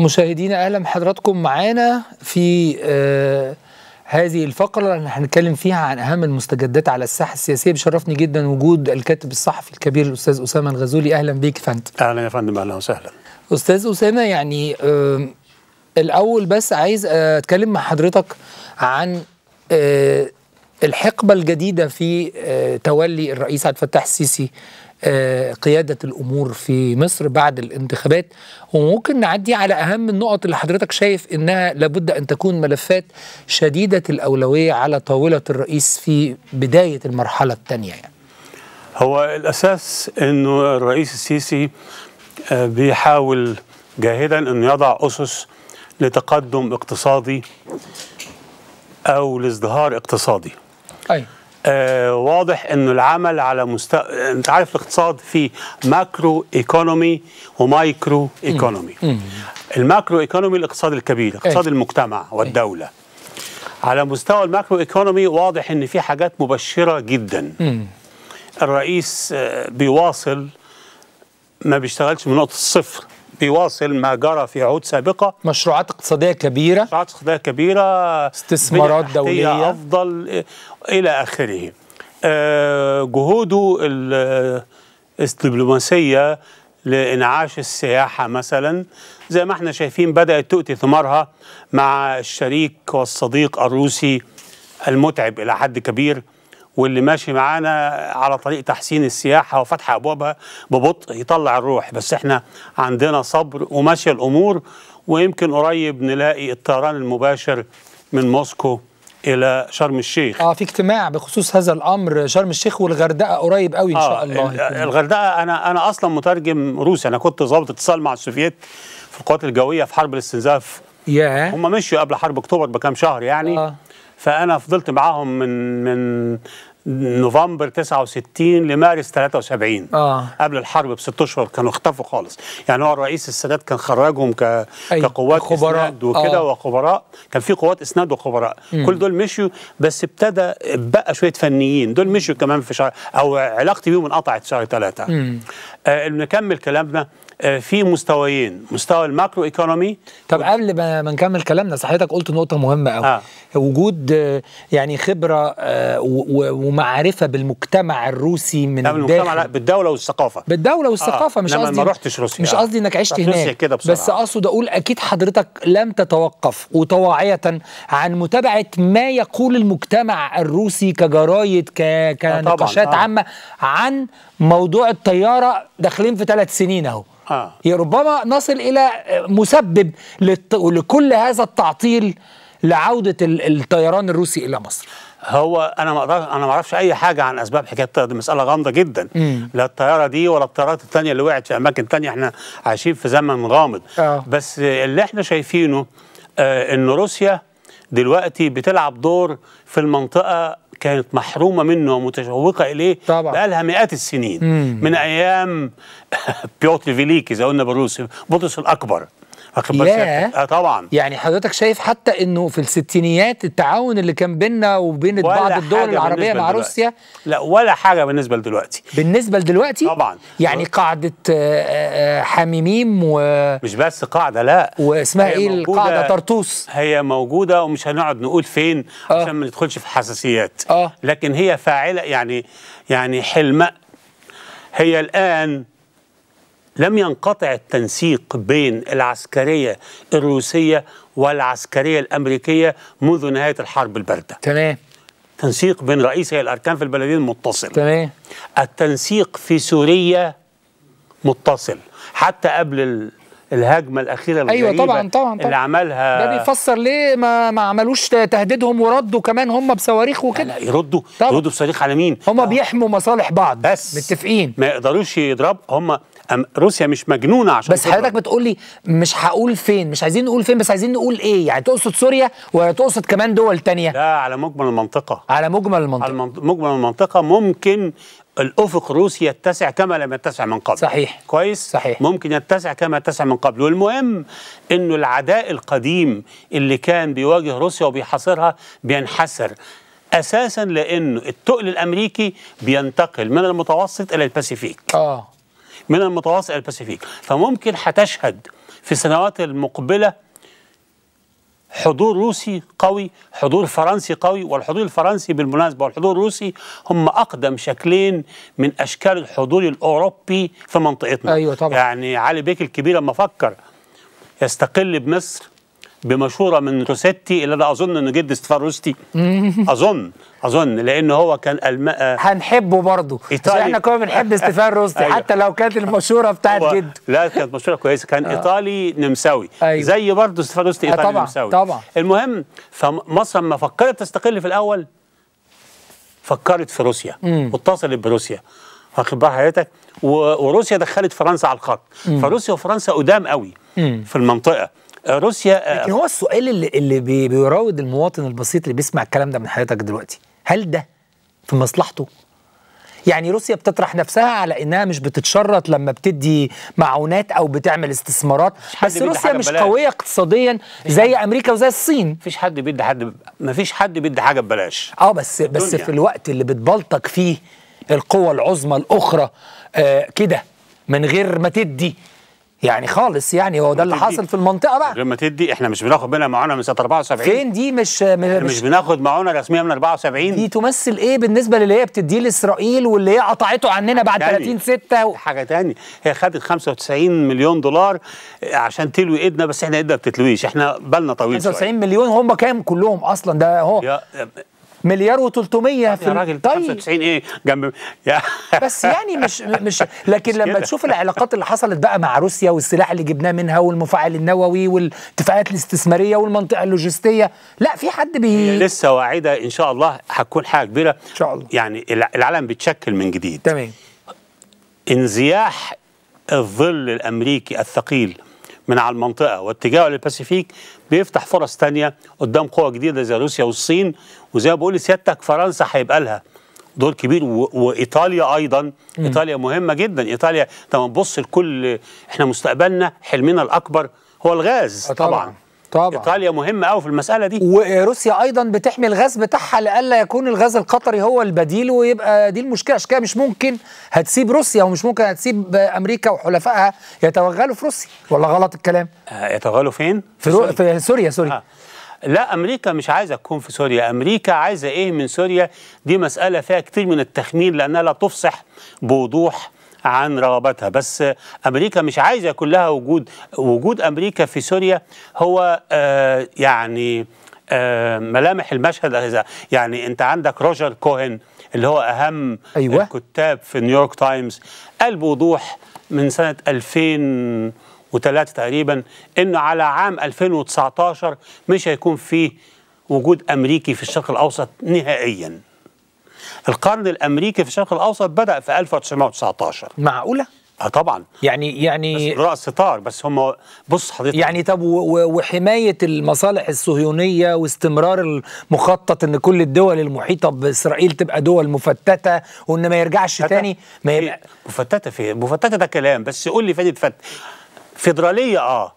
مشاهدينا اهلا بحضراتكم معانا في آه هذه الفقرة اللي هنتكلم فيها عن أهم المستجدات على الساحة السياسية بيشرفني جدا وجود الكاتب الصحفي الكبير الأستاذ أسامة الغزولي أهلا بيك فندم أهلا يا فندم أهلا وسهلا أستاذ أسامة يعني آه الأول بس عايز آه، أتكلم مع حضرتك عن آه الحقبة الجديدة في آه، تولي الرئيس عبد الفتاح السيسي آه، قيادة الأمور في مصر بعد الانتخابات وممكن نعدي على أهم النقط اللي حضرتك شايف إنها لابد أن تكون ملفات شديدة الأولوية على طاولة الرئيس في بداية المرحلة الثانية يعني. هو الأساس أنه الرئيس السيسي آه، بيحاول جاهدا انه يضع أسس لتقدم اقتصادي أو لازدهار اقتصادي أي. أيوة. آه واضح انه العمل على مستوى انت عارف الاقتصاد في ماكرو ايكونومي ومايكرو ايكونومي الماكرو ايكونومي الاقتصاد الكبير اقتصاد أي. المجتمع إيه. والدوله أي. على مستوى الماكرو ايكونومي واضح ان في حاجات مبشره جدا الرئيس آه، بيواصل ما بيشتغلش من نقطه الصفر بيواصل ما جرى في عهود سابقه مشروعات اقتصاديه كبيره مشروعات اقتصاديه كبيره استثمارات دوليه افضل الى اخره آه، جهوده الدبلوماسيه لانعاش السياحه مثلا زي ما احنا شايفين بدات تؤتي ثمارها مع الشريك والصديق الروسي المتعب الى حد كبير واللي ماشي معانا على طريق تحسين السياحه وفتح ابوابها ببطء يطلع الروح بس احنا عندنا صبر وماشيه الامور ويمكن قريب نلاقي الطيران المباشر من موسكو الى شرم الشيخ اه في اجتماع بخصوص هذا الامر شرم الشيخ والغردقه قريب قوي ان آه شاء الله الغردقه انا انا اصلا مترجم روسي انا كنت ضابط اتصال مع السوفييت في القوات الجويه في حرب الاستنزاف ياه yeah. هم مشوا قبل حرب اكتوبر بكام شهر يعني آه. فانا فضلت معاهم من من نوفمبر 69 لمارس 73 آه. قبل الحرب بست اشهر كانوا اختفوا خالص يعني هو الرئيس السادات كان خرجهم ك... كقوات خبراء. اسناد وكده آه. وخبراء كان في قوات اسناد وخبراء مم. كل دول مشوا بس ابتدى بقى شويه فنيين دول مشوا كمان في شهر او علاقتي بيهم انقطعت شهر ثلاثه آه نكمل كلامنا آه، في مستويين مستوى الماكرو ايكونومي طب قبل ما نكمل كلامنا حضرتك قلت نقطه مهمه قوي آه. وجود آه، يعني خبره آه، ومعرفه بالمجتمع الروسي من الداخل لا بالدوله والثقافه بالدوله والثقافه آه. مش قصدي ما رحتش روسيا مش قصدي انك عشت هناك كده بس اقصد اقول اكيد حضرتك لم تتوقف وطواعيه عن متابعه ما يقول المجتمع الروسي كجرايد كنقاشات آه. عامه عن موضوع الطياره داخلين في ثلاث سنين اهو آه. ربما نصل الى مسبب لت... لكل هذا التعطيل لعوده الطيران الروسي الى مصر هو انا ما انا ما اعرفش اي حاجه عن اسباب حكايه الطياره دي مساله غامضه جدا مم. لا الطياره دي ولا الطيارات الثانيه اللي وقعت في اماكن ثانيه احنا عايشين في زمن غامض آه. بس اللي احنا شايفينه آه ان روسيا دلوقتي بتلعب دور في المنطقه كانت محرومه منه ومتشوقه اليه طبعا بقالها مئات السنين مم. من ايام بيوتر فيليكي زي قلنا بالروسي بطرس الاكبر واخد اه طبعا يعني حضرتك شايف حتى انه في الستينيات التعاون اللي كان بيننا وبين بعض الدول العربيه مع روسيا لا ولا حاجه بالنسبه لدلوقتي بالنسبه لدلوقتي طبعا يعني قاعده آه، آه، حميميم و مش بس قاعده لا واسمها ايه القاعده طرطوس هي موجوده ومش هنقعد نقول فين آه. عشان ما ندخلش في حساسيات آه. لكن هي فاعله يعني يعني حلمه هي الان لم ينقطع التنسيق بين العسكرية الروسية والعسكرية الأمريكية منذ نهاية الحرب الباردة تمام تنسيق بين رئيسي الأركان في البلدين متصل تمام التنسيق في سوريا متصل حتى قبل الهجمه الاخيره ايوه طبعا طبعا, طبعا. اللي عملها ده بيفسر ليه ما ما عملوش تهديدهم وردوا كمان هم بصواريخ وكده لا, يردوا طبعا. يردوا بصواريخ على مين هم آه. بيحموا مصالح بعض بس متفقين ما يقدروش يضرب هم روسيا مش مجنونه عشان بس حضرتك بتقول لي مش هقول فين مش عايزين نقول فين بس عايزين نقول ايه يعني تقصد سوريا ولا تقصد كمان دول تانية لا على مجمل المنطقه على مجمل المنطقه على مجمل المنطقه ممكن الافق روسيا يتسع كما لم يتسع من قبل صحيح كويس صحيح ممكن يتسع كما يتسع من قبل والمهم انه العداء القديم اللي كان بيواجه روسيا وبيحاصرها بينحسر اساسا لانه التقل الامريكي بينتقل من المتوسط الى الباسيفيك اه من المتوسط الباسيفيك فممكن هتشهد في السنوات المقبله حضور روسي قوي حضور فرنسي قوي والحضور الفرنسي بالمناسبة والحضور الروسي هم أقدم شكلين من أشكال الحضور الأوروبي في منطقتنا أيوة طبعا. يعني علي بيك الكبير لما فكر يستقل بمصر بمشوره من روسيتي اللي انا اظن انه جد روستي اظن اظن لان هو كان الم... هنحبه برضه احنا كنا بنحب ستيفان روستي أيوة. حتى لو كانت المشوره بتاعت هو... جد لا كانت مشوره كويسه كان آه. ايطالي نمساوي أيوة. زي برضه ستيفان روستي آه، ايطالي آه طبعًا. نمساوي طبعا المهم فمصر لما فكرت تستقل في الاول فكرت في روسيا واتصلت بروسيا واخد بال حضرتك وروسيا دخلت فرنسا على الخط فروسيا وفرنسا قدام قوي في المنطقه روسيا آه، لكن هو السؤال اللي, اللي بيراود المواطن البسيط اللي بيسمع الكلام ده من حضرتك دلوقتي هل ده في مصلحته؟ يعني روسيا بتطرح نفسها على انها مش بتتشرط لما بتدي معونات او بتعمل استثمارات بس روسيا مش ببلاش. قويه اقتصاديا زي امريكا وزي الصين مفيش حد بيدي حد مفيش حد بيدي حاجه ببلاش اه بس الدنيا. بس في الوقت اللي بتبلطك فيه القوه العظمى الاخرى آه كده من غير ما تدي يعني خالص يعني هو ده اللي حاصل في المنطقه بقى غير ما تدي احنا مش بناخد منها معونه من سنه 74 فين دي مش مش, مش بناخد معونه رسميه من 74 دي تمثل ايه بالنسبه للي هي بتديه لاسرائيل واللي هي قطعته عننا بعد 30 6 و... حاجه تاني هي خدت 95 مليون دولار عشان تلوي ايدنا بس احنا ايدنا ما بتتلويش احنا بالنا طويل 95 مليون هم كام كلهم اصلا ده هو مليار و300 يا راجل طيب 95 ايه جنب يا بس يعني مش مش لكن لما تشوف العلاقات اللي حصلت بقى مع روسيا والسلاح اللي جبناه منها والمفاعل النووي والاتفاقات الاستثماريه والمنطقه اللوجستيه لا في حد بي لسه واعده ان شاء الله هتكون حاجه كبيره ان شاء الله يعني العالم بيتشكل من جديد تمام انزياح الظل الامريكي الثقيل من على المنطقة واتجاهه للباسيفيك بيفتح فرص تانية قدام قوى جديدة زي روسيا والصين وزي ما بقول لسيادتك فرنسا هيبقى لها دور كبير وايطاليا ايضا مم. ايطاليا مهمه جدا ايطاليا لما نبص لكل احنا مستقبلنا حلمنا الاكبر هو الغاز طبعا, طبعا. طبعا ايطاليا مهمه قوي في المساله دي وروسيا ايضا بتحمي الغاز بتاعها لالا يكون الغاز القطري هو البديل ويبقى دي المشكله عشان كده مش ممكن هتسيب روسيا ومش ممكن هتسيب امريكا وحلفائها يتوغلوا في روسيا ولا غلط الكلام آه، يتوغلوا فين في, رو... في سوريا سوريا آه. لا امريكا مش عايزه تكون في سوريا امريكا عايزه ايه من سوريا دي مساله فيها كتير من التخمين لانها لا تفصح بوضوح عن رغباتها بس امريكا مش عايزه كلها وجود وجود امريكا في سوريا هو آه، يعني آه، ملامح المشهد يعني انت عندك روجر كوهن اللي هو اهم أيوة. الكتاب في نيويورك تايمز قال بوضوح من سنه 2003 تقريبا انه على عام 2019 مش هيكون فيه وجود امريكي في الشرق الاوسط نهائيا القرن الامريكي في الشرق الاوسط بدا في 1919 معقوله اه طبعا يعني يعني رأس ستار بس هم بص حضرتك يعني طب وحمايه المصالح الصهيونيه واستمرار المخطط ان كل الدول المحيطه باسرائيل تبقى دول مفتته وان ما يرجعش تاني ما يبقى مفتته في مفتته ده كلام بس قول لي فادي فت فيدراليه اه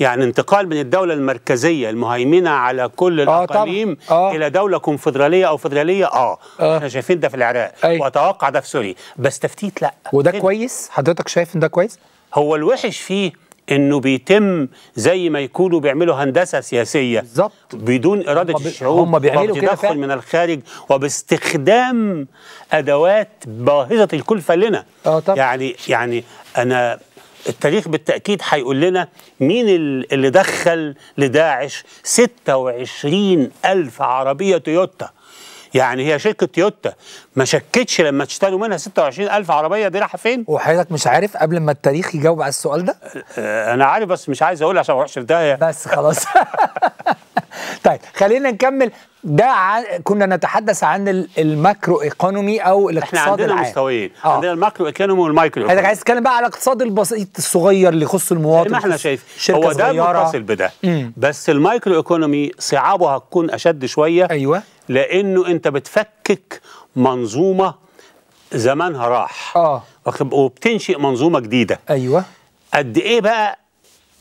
يعني انتقال من الدولة المركزية المهيمنة على كل آه، الأقاليم آه آه. إلى دولة كونفدرالية أو فدرالية آه, آه. احنا شايفين ده في العراق أي. وأتوقع ده في سوريا بس تفتيت لا وده كويس حضرتك شايف إن ده كويس؟ هو الوحش فيه انه بيتم زي ما يكونوا بيعملوا هندسه سياسيه بالظبط بدون اراده الشعوب هم بيعملوا كده من الخارج وباستخدام ادوات باهظه الكلفه لنا اه طبعا يعني يعني انا التاريخ بالتأكيد هيقول لنا مين اللي دخل لداعش 26 ألف عربية تويوتا يعني هي شركة تويوتا ما شكتش لما اشتروا منها 26 ألف عربية دي رايحة فين وحضرتك مش عارف قبل ما التاريخ يجاوب على السؤال ده أه، أه، أنا عارف بس مش عايز أقول عشان ما أروحش في داهية بس خلاص طيب خلينا نكمل ده ع... كنا نتحدث عن الماكرو ايكونومي او الاقتصاد احنا عندنا مستويين آه. عندنا الماكرو ايكونومي والمايكرو ايكونومي عايز تتكلم بقى على الاقتصاد البسيط الصغير اللي يخص المواطن ما احنا شايف هو ده صغيرة. متصل بده بس المايكرو ايكونومي صعابه هتكون اشد شويه ايوه لانه انت بتفكك منظومه زمانها راح اه وبتنشئ منظومه جديده ايوه قد ايه بقى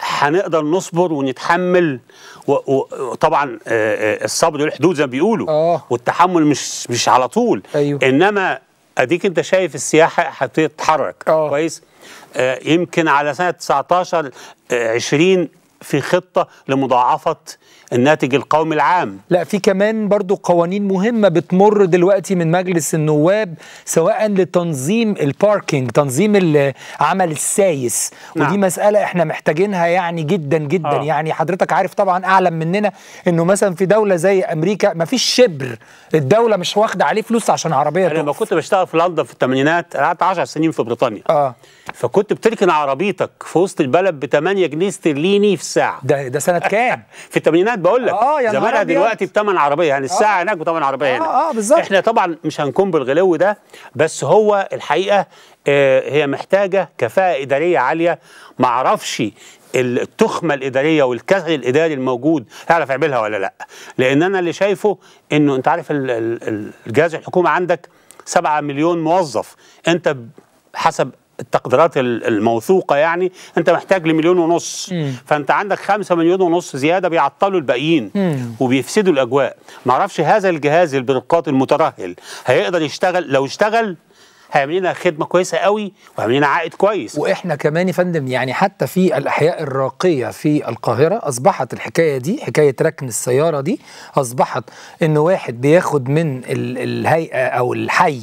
هنقدر نصبر ونتحمل وطبعا آه، آه، الصبر له حدود زي ما بيقولوا آه. والتحمل مش مش على طول أيوه. انما اديك انت شايف السياحه هتتحرك كويس آه يمكن على سنه 19 20 في خطه لمضاعفه الناتج القومي العام لا في كمان برضو قوانين مهمة بتمر دلوقتي من مجلس النواب سواء لتنظيم الباركينج تنظيم عمل السايس نعم. ودي مسألة احنا محتاجينها يعني جدا جدا آه. يعني حضرتك عارف طبعا أعلم مننا انه مثلا في دولة زي أمريكا مفيش شبر الدولة مش واخدة عليه فلوس عشان عربية أنا لما كنت بشتغل في لندن في الثمانينات قعدت 10 سنين في بريطانيا آه. فكنت بتركن عربيتك في وسط البلد ب 8 جنيه استرليني في الساعة ده ده سنة كام؟ في الثمانينات قاعد بقول لك اه يا زمانها دلوقتي بثمن عربيه يعني آه. الساعه آه هناك بثمن عربيه هنا اه, آه بالظبط احنا طبعا مش هنكون بالغلو ده بس هو الحقيقه آه هي محتاجه كفاءه اداريه عاليه ما اعرفش التخمه الاداريه والكسل الاداري الموجود هيعرف يعملها ولا لا لان انا اللي شايفه انه انت عارف الجهاز الحكومي عندك 7 مليون موظف انت حسب التقديرات الموثوقه يعني انت محتاج لمليون ونص مم. فانت عندك خمسة مليون ونص زياده بيعطلوا الباقيين وبيفسدوا الاجواء معرفش هذا الجهاز البيروقراطي المترهل هيقدر يشتغل لو اشتغل هيعمل لنا خدمه كويسه قوي وهيعمل لنا عائد كويس واحنا كمان يا فندم يعني حتى في الاحياء الراقيه في القاهره اصبحت الحكايه دي حكايه ركن السياره دي اصبحت ان واحد بياخد من الهيئه او الحي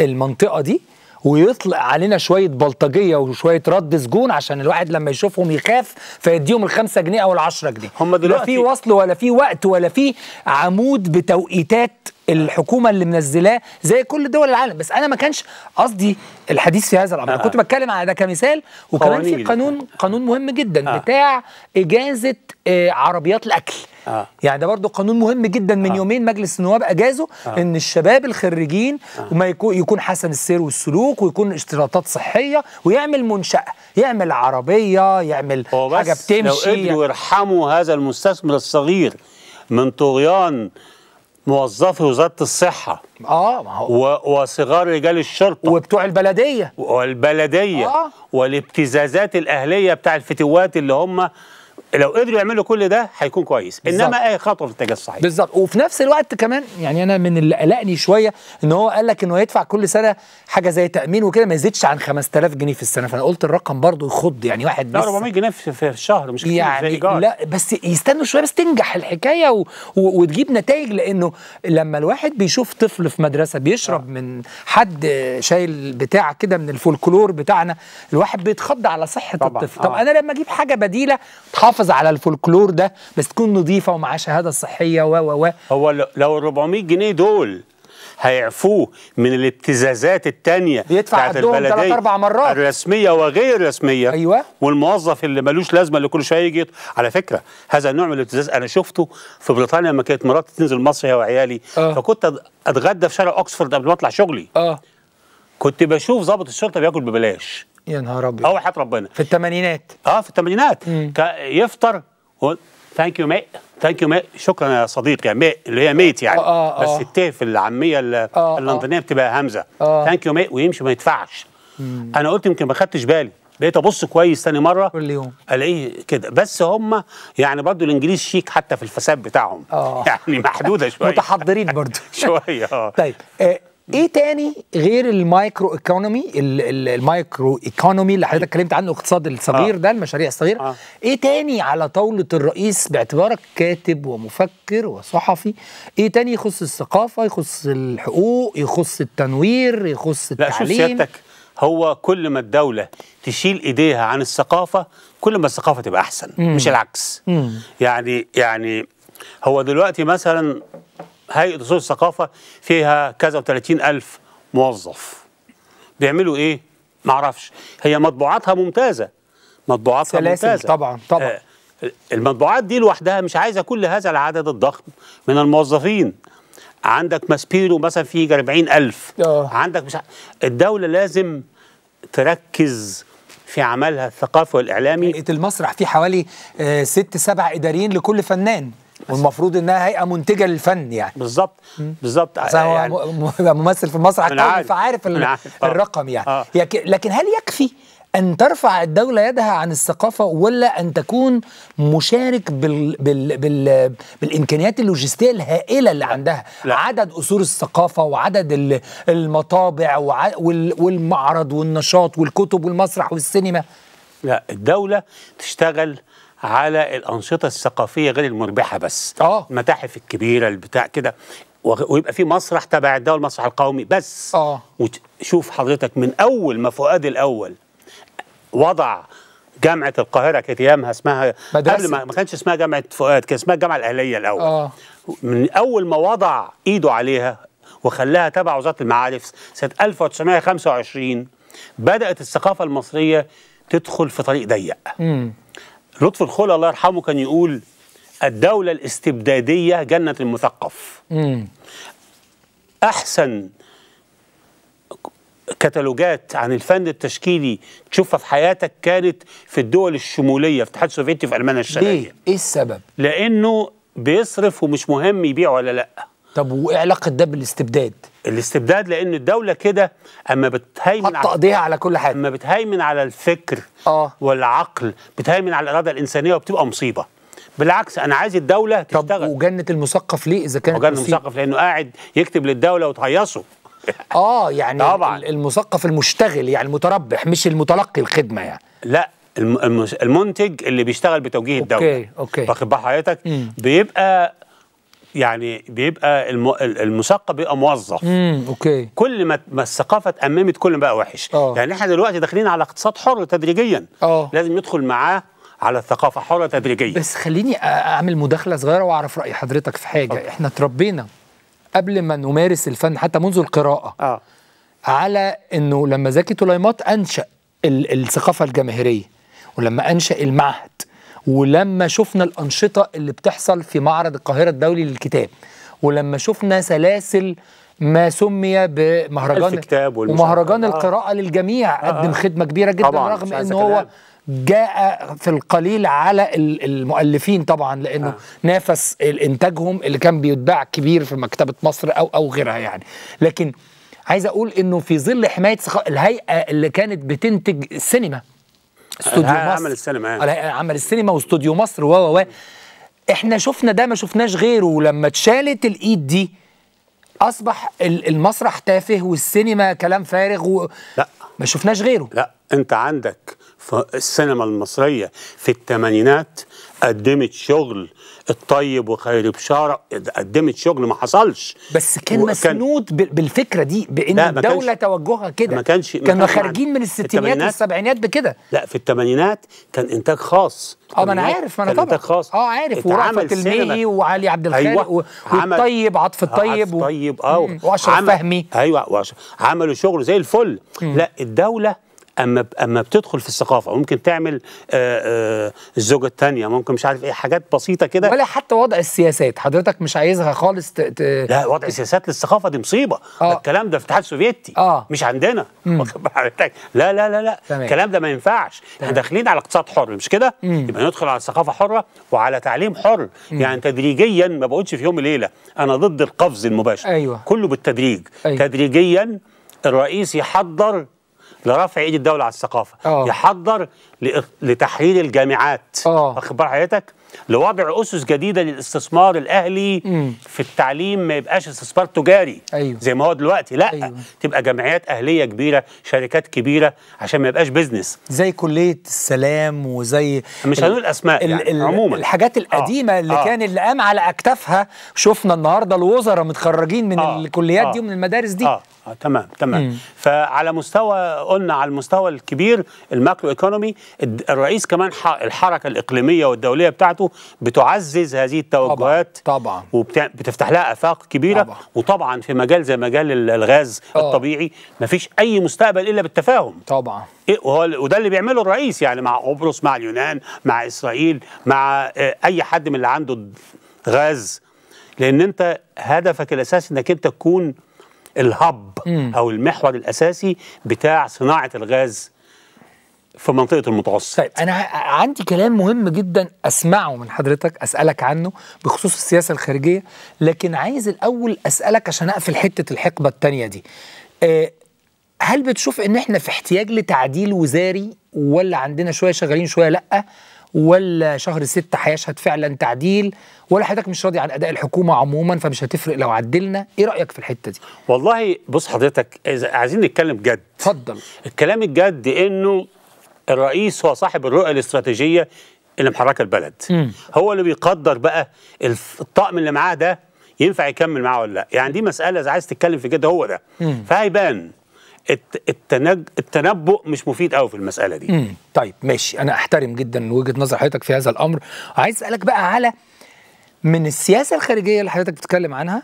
المنطقه دي ويطلق علينا شويه بلطجيه وشويه رد سجون عشان الواحد لما يشوفهم يخاف فيديهم الخمسة جنيه او العشرة جنيه هم دلوقتي لا في وصل ولا في وقت ولا في عمود بتوقيتات الحكومه اللي منزلاه زي كل دول العالم بس انا ما كانش قصدي الحديث في هذا الامر آه. انا كنت آه. بتكلم على ده كمثال وكمان في قانون قانون مهم جدا آه. بتاع اجازه آه عربيات الاكل آه. يعني ده برضو قانون مهم جدا من آه. يومين مجلس النواب اجازه آه. ان الشباب الخريجين آه. ما يكون يكون حسن السير والسلوك ويكون اشتراطات صحيه ويعمل منشاه يعمل عربيه يعمل حاجه بتمشي لو قدروا يرحموا هذا المستثمر الصغير من طغيان موظفي وزاره الصحه اه ما هو وصغار رجال الشرطه وبتوع البلديه والبلديه آه. والابتزازات الاهليه بتاع الفتوات اللي هم لو قدروا يعملوا كل ده هيكون كويس بالزبط. انما اي خطوه في الاتجاه الصحيح بالظبط وفي نفس الوقت كمان يعني انا من اللي قلقني شويه ان هو قال لك انه هيدفع كل سنه حاجه زي تامين وكده ما يزيدش عن 5000 جنيه في السنه فانا قلت الرقم برضه يخض يعني واحد لا 400 جنيه في الشهر مش كتير يعني لا بس يستنوا شويه بس تنجح الحكايه و... و... وتجيب نتائج لانه لما الواحد بيشوف طفل في مدرسه بيشرب آه. من حد شايل بتاع كده من الفولكلور بتاعنا الواحد بيتخض على صحه طبعًا. الطفل طب آه. انا لما اجيب حاجه بديله تحافظ تحافظ على الفولكلور ده بس تكون نظيفه ومعاه شهاده صحيه و و و هو لو ال 400 جنيه دول هيعفوه من الابتزازات الثانيه بيدفع البلديه ثلاث أربع مرات الرسمية وغير الرسميه أيوة والموظف اللي ملوش لازمة اللي كل شوية يجي على فكرة هذا النوع من الابتزاز أنا شفته في بريطانيا لما كانت مراتي تنزل مصر هي وعيالي أه. فكنت أتغدى في شارع أوكسفورد قبل ما أطلع شغلي أه. كنت بشوف ضابط الشرطة بياكل ببلاش يا نهار ابيض حياه ربنا في الثمانينات اه في الثمانينات يفطر ثانك يو ماء ثانك يو ماء شكرا يا صديقي ماء اللي هي ميت يعني آه آه بس آه. التاء في العاميه آه, آه. اللندنيه بتبقى همزه ثانك آه. يو ماء ويمشي ما يدفعش مم. انا قلت يمكن ما خدتش بالي بقيت ابص كويس ثاني مره كل يوم الاقيه كده بس هم يعني برضو الانجليز شيك حتى في الفساد بتاعهم آه. يعني محدوده شويه متحضرين برضو شويه اه طيب ايه تاني غير المايكرو ايكونومي المايكرو ايكونومي اللي حضرتك اتكلمت عنه الاقتصاد الصغير آه. ده المشاريع الصغيره آه. ايه تاني على طاوله الرئيس باعتبارك كاتب ومفكر وصحفي ايه تاني يخص الثقافه يخص الحقوق يخص التنوير يخص التعليم لا شوف سيادتك هو كل ما الدولة تشيل إيديها عن الثقافة كل ما الثقافة تبقى أحسن مم. مش العكس مم. يعني يعني هو دلوقتي مثلا هيئه اصول الثقافه فيها كذا و الف موظف بيعملوا ايه ما اعرفش هي مطبوعاتها ممتازه مطبوعاتها ممتازه طبعا طبعا آه المطبوعات دي لوحدها مش عايزه كل هذا العدد الضخم من الموظفين عندك ماسبيرو مثلا ألف 40000 آه. عندك مش الدوله لازم تركز في عملها الثقافي والاعلامي المسرح في حوالي آه، ست سبع اداريين لكل فنان والمفروض انها هيئه منتجه للفن يعني بالظبط بالظبط يعني ممثل في المسرح القومي فعارف آه. الرقم يعني آه. لكن هل يكفي أن ترفع الدولة يدها عن الثقافة ولا أن تكون مشارك بال... بال... بال... بالإمكانيات اللوجستية الهائلة اللي عندها لا. عدد أصول الثقافة وعدد المطابع وع... وال... والمعرض والنشاط والكتب والمسرح والسينما لا الدولة تشتغل على الانشطه الثقافيه غير المربحه بس اه المتاحف الكبيره البتاع كده ويبقى في مسرح تبع الدوله المسرح القومي بس اه وشوف حضرتك من اول ما فؤاد الاول وضع جامعه القاهره كانت ايامها اسمها مدرسة. قبل ما, ما كانش اسمها جامعه فؤاد كان اسمها الجامعه الاهليه الاول آه. من اول ما وضع ايده عليها وخلاها تبع وزاره المعارف سنه 1925 بدات الثقافه المصريه تدخل في طريق ضيق لطف الخول الله يرحمه كان يقول الدولة الاستبدادية جنة المثقف مم. أحسن كتالوجات عن الفن التشكيلي تشوفها في حياتك كانت في الدول الشمولية في الاتحاد السوفيتي في ألمانيا الشرقية ليه؟ إيه السبب؟ لأنه بيصرف ومش مهم يبيع ولا لأ طب وايه علاقه ده بالاستبداد؟ الاستبداد لان الدوله كده اما بتهيمن حط ايديها على كل حاجه اما بتهيمن على الفكر اه والعقل بتهيمن على الاراده الانسانيه وبتبقى مصيبه بالعكس انا عايز الدوله تشتغل طب وجنه المثقف ليه اذا كانت وجنه المثقف لانه قاعد يكتب للدوله وتهيصه اه يعني طبعا المثقف المشتغل يعني المتربح مش المتلقي الخدمه يعني لا المنتج اللي بيشتغل بتوجيه الدوله اوكي اوكي واخد بال حضرتك بيبقى يعني بيبقى المساقه المثقف بيبقى موظف امم اوكي كل ما, الثقافه اتممت كل ما بقى وحش أوه. يعني احنا دلوقتي داخلين على اقتصاد حر تدريجيا أوه. لازم يدخل معاه على الثقافه حره تدريجيا بس خليني اعمل مداخله صغيره واعرف راي حضرتك في حاجه أوه. احنا تربينا قبل ما نمارس الفن حتى منذ القراءه آه. على انه لما زكي طليمات انشا الثقافه الجماهيريه ولما انشا المعهد ولما شفنا الانشطه اللي بتحصل في معرض القاهره الدولي للكتاب ولما شفنا سلاسل ما سمي بمهرجان الكتاب ومهرجان آه. القراءه للجميع آه. قدم آه. خدمه كبيره جدا رغم ان هو جاء في القليل على المؤلفين طبعا لانه آه. نافس انتاجهم اللي كان بيتباع كبير في مكتبه مصر او او غيرها يعني لكن عايز اقول انه في ظل حمايه الهيئه اللي كانت بتنتج السينما استوديو مصر عمل السينما يعني. عمل السينما واستوديو مصر و و احنا شفنا ده ما شفناش غيره ولما اتشالت الايد دي اصبح المسرح تافه والسينما كلام فارغ و... لا ما شفناش غيره لا انت عندك السينما المصريه في الثمانينات قدمت شغل الطيب وخير بشاره قدمت شغل ما حصلش بس كان مسنود بالفكره دي بان الدوله توجهها كده ما كانش كانوا خارجين من الستينيات والسبعينات بكده لا في الثمانينات كان انتاج خاص اه ما انا عارف ما انا طبعا انتاج خاص اه عارف ورأفت المهي وعلي عبد الخالق أيوة والطيب عطف الطيب عطف الطيب اه واشرف فهمي ايوه عملوا شغل زي الفل لا الدوله اما اما بتدخل في الثقافه ممكن تعمل آآ آآ الزوجه الثانيه ممكن مش عارف ايه حاجات بسيطه كده ولا حتى وضع السياسات حضرتك مش عايزها خالص ت... ت... لا وضع السياسات للثقافه دي مصيبه آه. الكلام ده في الاتحاد السوفيتي آه. مش عندنا لا لا لا لا تمام. الكلام ده ما ينفعش احنا داخلين على اقتصاد حر مش كده يبقى ندخل على ثقافه حره وعلى تعليم حر مم. يعني تدريجيا ما بقولش في يوم وليله انا ضد القفز المباشر أيوة. كله بالتدريج أيوة. تدريجيا الرئيس يحضر لرفع ايد الدوله على الثقافه أوه. يحضر لتحرير الجامعات اخبار آه. حياتك حضرتك لوضع اسس جديده للاستثمار الاهلي مم. في التعليم ما يبقاش استثمار تجاري أيوه. زي ما هو دلوقتي لا أيوه. تبقى جمعيات اهليه كبيره شركات كبيره عشان ما يبقاش بيزنس زي كليه السلام وزي مش هنقول اسماء يعني عموما الحاجات آه. القديمه آه. اللي آه. كان اللي قام على اكتافها شفنا النهارده الوزراء متخرجين من آه. الكليات آه. دي ومن المدارس دي آه. آه تمام تمام مم. فعلى مستوى قلنا على المستوى الكبير الماكرو ايكونومي الرئيس كمان الحركه الاقليميه والدوليه بتاعته بتعزز هذه التوجهات طبعا, طبعا. وبتفتح لها افاق كبيره طبعا. وطبعا في مجال زي مجال الغاز أوه. الطبيعي مفيش اي مستقبل الا بالتفاهم طبعا إيه وده اللي بيعمله الرئيس يعني مع قبرص مع اليونان مع اسرائيل مع آه، اي حد من اللي عنده غاز لان انت هدفك الاساسي انك انت تكون الهب او المحور الاساسي بتاع صناعه الغاز في منطقه المتوسط طيب انا عندي كلام مهم جدا اسمعه من حضرتك اسالك عنه بخصوص السياسه الخارجيه لكن عايز الاول اسالك عشان اقفل حته الحقبه الثانيه دي أه هل بتشوف ان احنا في احتياج لتعديل وزاري ولا عندنا شويه شغالين شويه لا ولا شهر ستة هيشهد فعلا تعديل ولا حضرتك مش راضي عن اداء الحكومه عموما فمش هتفرق لو عدلنا ايه رايك في الحته دي والله بص حضرتك إذا عايزين نتكلم جد اتفضل الكلام الجد انه الرئيس هو صاحب الرؤيه الاستراتيجيه اللي محركه البلد م. هو اللي بيقدر بقى الطقم اللي معاه ده ينفع يكمل معاه ولا لا يعني دي مساله اذا عايز تتكلم في كده هو ده فهيبان التنبؤ مش مفيد قوي في المساله دي مم. طيب ماشي انا احترم جدا وجهه نظر حضرتك في هذا الامر عايز اسالك بقى على من السياسه الخارجيه اللي حضرتك بتتكلم عنها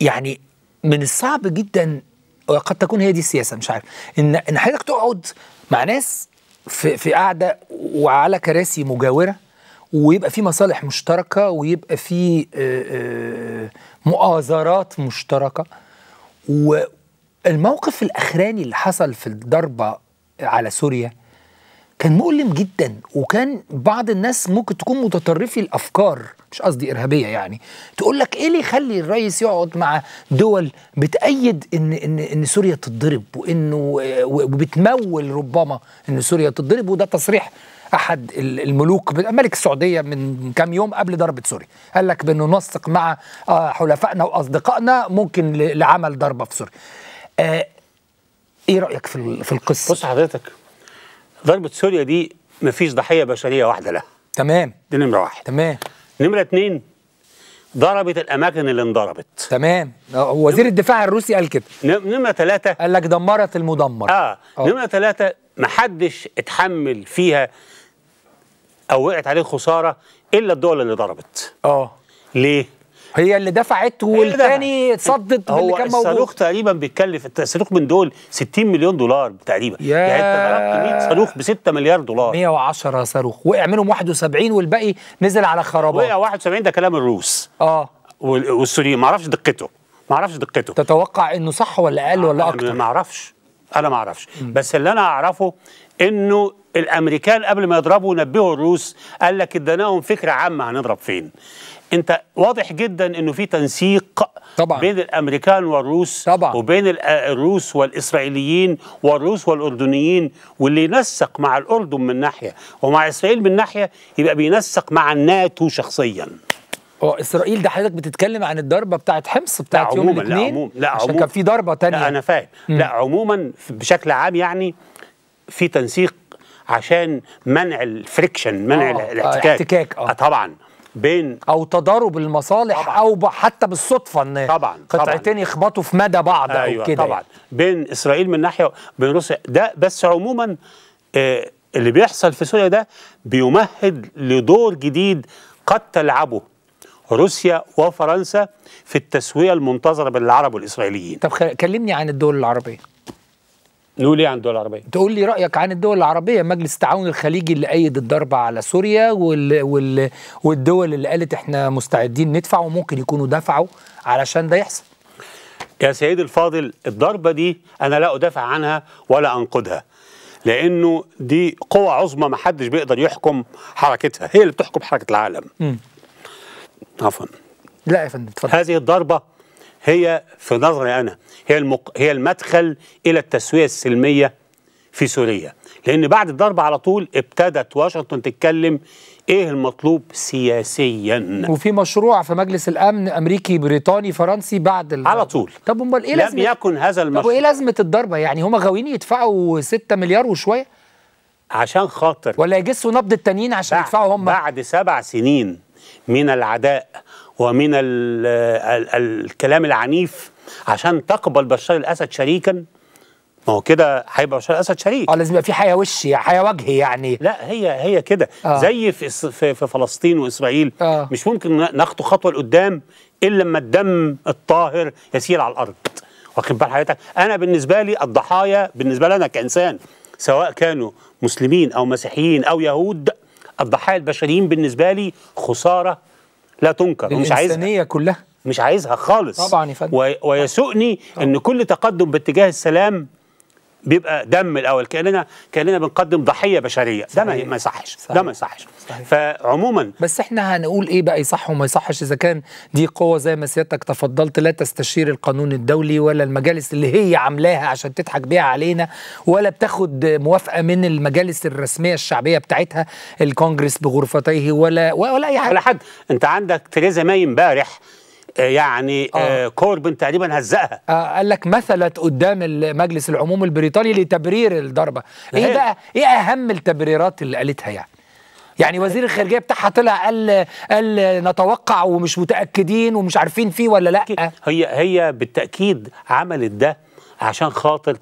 يعني من الصعب جدا وقد تكون هي دي السياسه مش عارف ان ان حضرتك تقعد مع ناس في في قاعده وعلى كراسي مجاوره ويبقى في مصالح مشتركه ويبقى في آه، آه، مؤازرات مشتركه الموقف الاخراني اللي حصل في الضربه على سوريا كان مؤلم جدا وكان بعض الناس ممكن تكون متطرفي الافكار مش قصدي ارهابيه يعني تقول لك ايه اللي يخلي الرئيس يقعد مع دول بتأيد ان ان ان سوريا تتضرب وانه وبتمول ربما ان سوريا تتضرب وده تصريح احد الملوك ملك السعوديه من كام يوم قبل ضربه سوريا قال لك بننسق مع آه، حلفائنا واصدقائنا ممكن لعمل ضربه في سوريا آه ايه رايك في في القصه بص حضرتك ضربه سوريا دي مفيش ضحيه بشريه واحده لها تمام دي نمره واحد تمام نمره اتنين ضربت الاماكن اللي انضربت تمام آه، وزير نم... الدفاع الروسي قال كده نمره ثلاثه قال لك دمرت المدمر اه, آه. نمره ثلاثه محدش اتحمل فيها او وقعت عليه خساره الا الدول اللي ضربت اه ليه هي اللي دفعت والتاني اتصدت هو اللي كان موجود الصاروخ تقريبا بيتكلف الصاروخ من دول 60 مليون دولار تقريبا يعني انت ضربت 100 صاروخ ب 6 مليار دولار 110 صاروخ وقع منهم 71 والباقي نزل على خرابات وقع 71 ده كلام الروس اه والسوريين ما اعرفش دقته ما اعرفش دقته تتوقع انه صح ولا اقل ولا اكتر ما اعرفش انا ما اعرفش بس اللي انا اعرفه انه الامريكان قبل ما يضربوا نبهوا الروس قال لك اديناهم فكره عامه هنضرب فين انت واضح جدا انه في تنسيق طبعا. بين الامريكان والروس طبعا. وبين آه، الروس والاسرائيليين والروس والاردنيين واللي ينسق مع الاردن من ناحيه ومع اسرائيل من ناحيه يبقى بينسق مع الناتو شخصيا هو اسرائيل ده حضرتك بتتكلم عن الضربه بتاعت حمص بتاعت لا يوم الاثنين لا عموما لا عشان كان في ضربه تانية لا انا فاهم لا عموما بشكل عام يعني في تنسيق عشان منع الفريكشن منع آه الاحتكاك آه. آه. طبعا بين او تضارب المصالح طبعًا. او حتى بالصدفه ان طبعًا. قطعتين يخبطوا في مدى بعض أيوة او كده طبعًا بين اسرائيل من ناحيه بين روسيا ده بس عموما آه اللي بيحصل في سوريا ده بيمهد لدور جديد قد تلعبه روسيا وفرنسا في التسويه المنتظره بين العرب والاسرائيليين طب كلمني عن الدول العربيه نقول ايه عن الدول العربيه؟ تقول لي رايك عن الدول العربيه مجلس التعاون الخليجي اللي ايد الضربه على سوريا وال... وال... والدول اللي قالت احنا مستعدين ندفع وممكن يكونوا دفعوا علشان ده يحصل. يا سيدي الفاضل الضربه دي انا لا ادافع عنها ولا انقدها. لانه دي قوة عظمى ما حدش بيقدر يحكم حركتها هي اللي بتحكم حركة العالم عفوا لا يا فندم اتفضل هذه الضربة هي في نظري أنا هي, المق... هي المدخل إلى التسوية السلمية في سوريا لأن بعد الضرب على طول ابتدت واشنطن تتكلم ايه المطلوب سياسيا وفي مشروع في مجلس الامن امريكي بريطاني فرنسي بعد ال... على طول طب امال ايه لازمه لم يكن هذا المشروع طب وايه لازمه الضربه يعني هم غاويين يدفعوا 6 مليار وشويه عشان خاطر ولا يجسوا نبض التانيين عشان يدفعوا هم بعد سبع سنين من العداء ومن الكلام العنيف عشان تقبل بشار الاسد شريكا ما هو كده هيبقى بشار الاسد شريك اه لازم يبقى في حياه وش حياه وجه يعني لا هي هي كده آه. زي في, في فلسطين واسرائيل آه. مش ممكن ناخد خطوه لقدام الا لما الدم الطاهر يسيل على الارض واخد بال حضرتك انا بالنسبه لي الضحايا بالنسبه لي انا كانسان سواء كانوا مسلمين او مسيحيين او يهود الضحايا البشريين بالنسبه لي خساره لا تنكر ومش عايزها الإنسانية كلها مش عايزها خالص طبعا يا فندم ويسوءني ان كل تقدم باتجاه السلام بيبقى دم الاول كاننا كاننا بنقدم ضحيه بشريه صحيح. ده ما يصحش ده ما يصحش فعموما بس احنا هنقول ايه بقى يصح وما يصحش اذا كان دي قوه زي ما سيادتك تفضلت لا تستشير القانون الدولي ولا المجالس اللي هي عاملاها عشان تضحك بيها علينا ولا بتاخد موافقه من المجالس الرسميه الشعبيه بتاعتها الكونجرس بغرفتيه ولا ولا اي حاجه ولا حد انت عندك تريزا ماي امبارح آه، يعني آه،, آه. كوربن تقريبا هزقها آه قال لك مثلت قدام المجلس العموم البريطاني لتبرير الضربه ايه بقى ايه اهم التبريرات اللي قالتها يعني يعني وزير الخارجيه بتاعها طلع قال قال نتوقع ومش متاكدين ومش عارفين فيه ولا لا هي هي بالتاكيد عملت ده عشان خاطر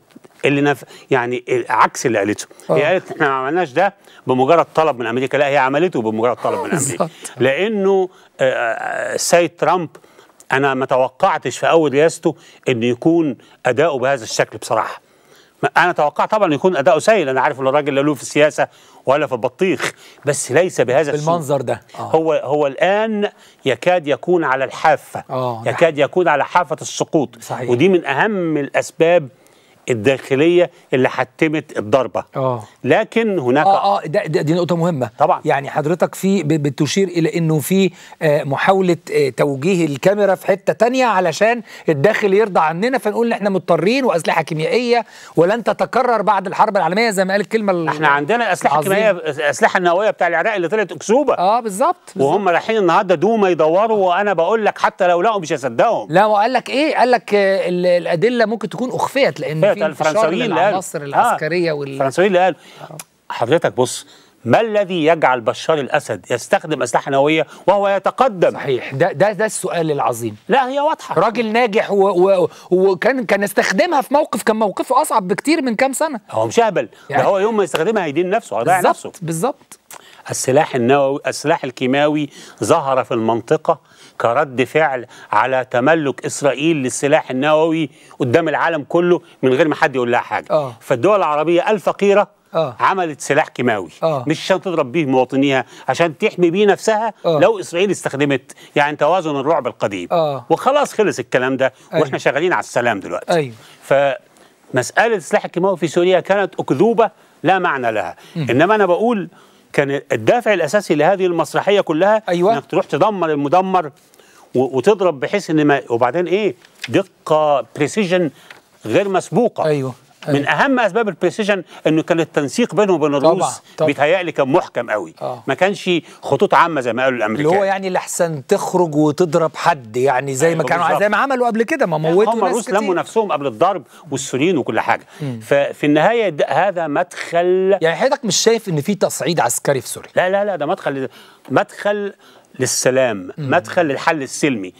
اللي نف... يعني عكس اللي قالته آه. هي قالت احنا ما عملناش ده بمجرد طلب من امريكا لا هي عملته بمجرد طلب من امريكا لانه السيد ترامب انا ما توقعتش في اول رئاسته ان يكون اداؤه بهذا الشكل بصراحه انا توقع طبعا يكون اداؤه سيء انا عارف ان الراجل لا له في السياسه ولا في البطيخ بس ليس بهذا في المنظر ده آه. هو هو الان يكاد يكون على الحافه آه نعم. يكاد يكون على حافه السقوط صحيح. ودي من اهم الاسباب الداخليه اللي حتمت الضربه اه لكن هناك اه اه ده, ده دي نقطه مهمه طبعا يعني حضرتك في بتشير الى انه في آه، محاوله آه، توجيه الكاميرا في حته تانية علشان الداخل يرضى عننا فنقول ان احنا مضطرين واسلحه كيميائيه ولن تتكرر بعد الحرب العالميه زي ما قال الكلمه احنا عندنا اسلحه كيميائيه الاسلحه النوويه بتاع العراق اللي طلعت اكسوبه اه بالظبط وهم رايحين النهارده دوما يدوروا وانا بقول لك حتى لو لقوا مش هيصدقهم لا وقال لك ايه قال لك آه، الادله ممكن تكون اخفيت لان الفرنساويين اللي قالوا مصر آه، العسكريه آه وال الفرنساويين اللي قالوا حضرتك بص ما الذي يجعل بشار الاسد يستخدم اسلحه نوويه وهو يتقدم صحيح ده ده ده السؤال العظيم لا هي واضحه راجل ناجح وكان كان استخدمها في موقف كان موقفه اصعب بكتير من كام سنه هو مش اهبل يعني ده هو يوم ما يستخدمها هيدين نفسه هيضيع نفسه بالظبط السلاح النووي السلاح الكيماوي ظهر في المنطقه كرد فعل على تملك إسرائيل للسلاح النووي قدام العالم كله من غير ما حد يقول لها حاجة أوه. فالدول العربية الفقيرة آه. عملت سلاح كيماوي آه. مش عشان تضرب بيه مواطنيها عشان تحمي بيه نفسها آه. لو اسرائيل استخدمت يعني توازن الرعب القديم آه. وخلاص خلص الكلام ده أيوه. واحنا شغالين على السلام دلوقتي أيوه. فمساله السلاح الكيماوي في سوريا كانت اكذوبه لا معنى لها م. انما انا بقول كان الدافع الاساسي لهذه المسرحيه كلها أيوة. انك تروح تدمر المدمر وتضرب بحيث ان ما وبعدين ايه دقه بريسيجن غير مسبوقه ايوه من أيوة. اهم اسباب البريسيشن انه كان التنسيق بينه وبين الروس بيتهيألي كان محكم قوي آه. ما كانش خطوط عامه زي ما قالوا الامريكان اللي هو يعني لحسن تخرج وتضرب حد يعني زي ما أيوة، كانوا زي ما عملوا قبل كده ما موتوا هم الروس لموا نفسهم قبل الضرب والسوريين وكل حاجه مم. ففي النهايه هذا مدخل يعني حضرتك مش شايف ان في تصعيد عسكري في سوريا لا لا لا ده مدخل مدخل للسلام مم. مدخل للحل السلمي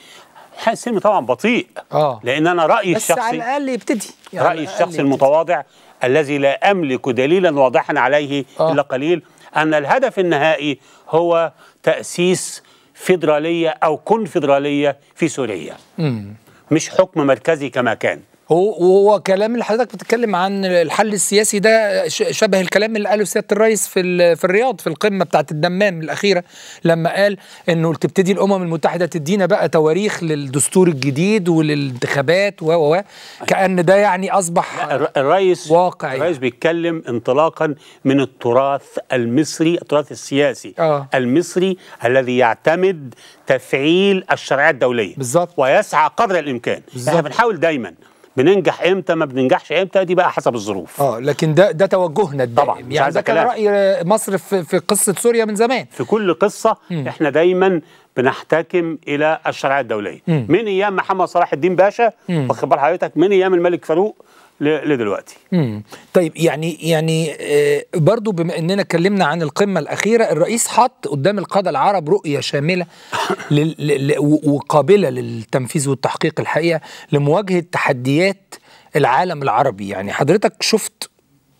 حال السلم طبعا بطيء آه. لان انا رايي بس الشخصي بس على الاقل يبتدي يعني رايي الشخصي المتواضع الذي لا املك دليلا واضحا عليه آه. الا قليل ان الهدف النهائي هو تاسيس فيدراليه او كونفدراليه في سوريا مم. مش حكم مركزي كما كان هو هو كلام اللي حضرتك بتتكلم عن الحل السياسي ده شبه الكلام اللي قاله سياده الرئيس في في الرياض في القمه بتاعه الدمام الاخيره لما قال انه تبتدي الامم المتحده تدينا بقى تواريخ للدستور الجديد وللانتخابات و و كان ده يعني اصبح الرئيس واقعي الرئيس بيتكلم انطلاقا من التراث المصري التراث السياسي آه. المصري الذي يعتمد تفعيل الشرعيه الدوليه بالظبط ويسعى قدر الامكان بالزبط. احنا بنحاول دايما بننجح امتى ما بننجحش امتى دي بقى حسب الظروف اه لكن ده ده توجهنا الدائم طبعا يعني ده كان راي آه، مصر في, في قصه سوريا من زمان في كل قصه م. احنا دايما بنحتكم الى الشرعيه الدوليه م. من ايام محمد صلاح الدين باشا واخد بال حضرتك من ايام الملك فاروق لدلوقتي مم. طيب يعني يعني آه، برضو بما اننا اتكلمنا عن القمه الاخيره الرئيس حط قدام القاده العرب رؤيه شامله وقابله للتنفيذ والتحقيق الحقيقه لمواجهه تحديات العالم العربي يعني حضرتك شفت